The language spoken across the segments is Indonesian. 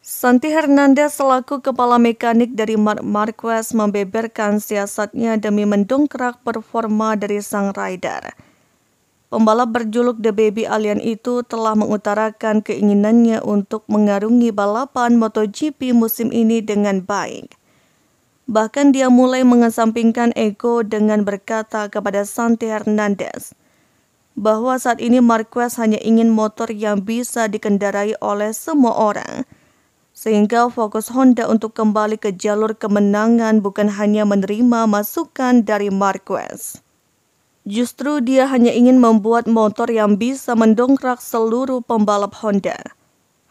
Santi Hernandez selaku kepala mekanik dari Mark Marquez membeberkan siasatnya demi mendongkrak performa dari sang rider. Pembalap berjuluk The Baby Alien itu telah mengutarakan keinginannya untuk mengarungi balapan MotoGP musim ini dengan baik. Bahkan dia mulai mengesampingkan ego dengan berkata kepada Santi Hernandez, bahwa saat ini Marquez hanya ingin motor yang bisa dikendarai oleh semua orang sehingga fokus Honda untuk kembali ke jalur kemenangan bukan hanya menerima masukan dari Marquez. Justru dia hanya ingin membuat motor yang bisa mendongkrak seluruh pembalap Honda.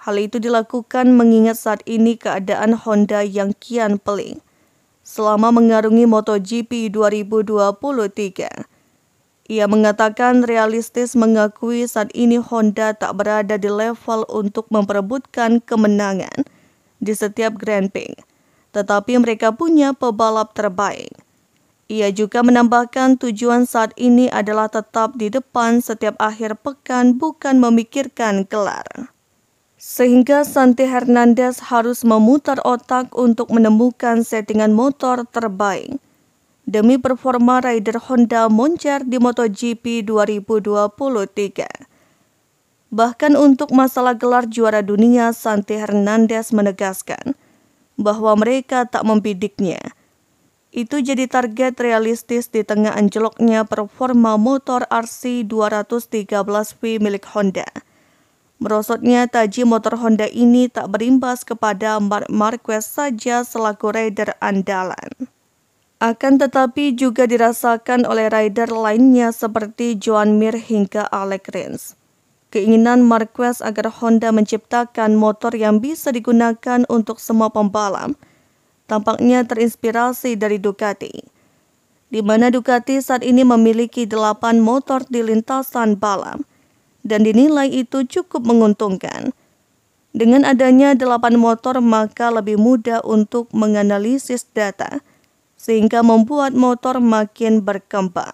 Hal itu dilakukan mengingat saat ini keadaan Honda yang kian pelik selama mengarungi MotoGP 2023. Ia mengatakan realistis mengakui saat ini Honda tak berada di level untuk memperebutkan kemenangan di setiap Grand Prix, tetapi mereka punya pebalap terbaik. Ia juga menambahkan tujuan saat ini adalah tetap di depan setiap akhir pekan bukan memikirkan gelar. Sehingga Santi Hernandez harus memutar otak untuk menemukan settingan motor terbaik demi performa rider Honda Moncer di MotoGP 2023. Bahkan untuk masalah gelar juara dunia, Santi Hernandez menegaskan bahwa mereka tak membidiknya. Itu jadi target realistis di tengah anjloknya performa motor RC 213V milik Honda. Merosotnya taji motor Honda ini tak berimbas kepada Mark Marquez saja selaku rider andalan. Akan tetapi juga dirasakan oleh rider lainnya seperti Joan Mir hingga Alec Rins. Keinginan Marquez agar Honda menciptakan motor yang bisa digunakan untuk semua pembalap tampaknya terinspirasi dari Ducati, di mana Ducati saat ini memiliki delapan motor di lintasan balap dan dinilai itu cukup menguntungkan. Dengan adanya delapan motor maka lebih mudah untuk menganalisis data sehingga membuat motor makin berkembang.